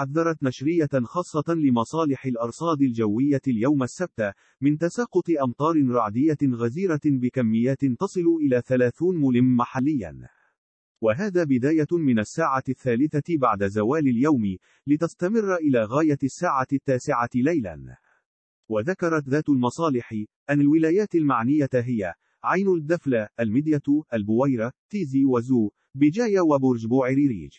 حذرت نشرية خاصة لمصالح الأرصاد الجوية اليوم السبت من تساقط أمطار رعدية غزيرة بكميات تصل إلى 30 ملم محلياً. وهذا بداية من الساعة الثالثة بعد زوال اليوم، لتستمر إلى غاية الساعة التاسعة ليلاً. وذكرت ذات المصالح أن الولايات المعنية هي عين الدفلة، المدية، البويرة، تيزي وزو، بجاية وبرج بوعريريج.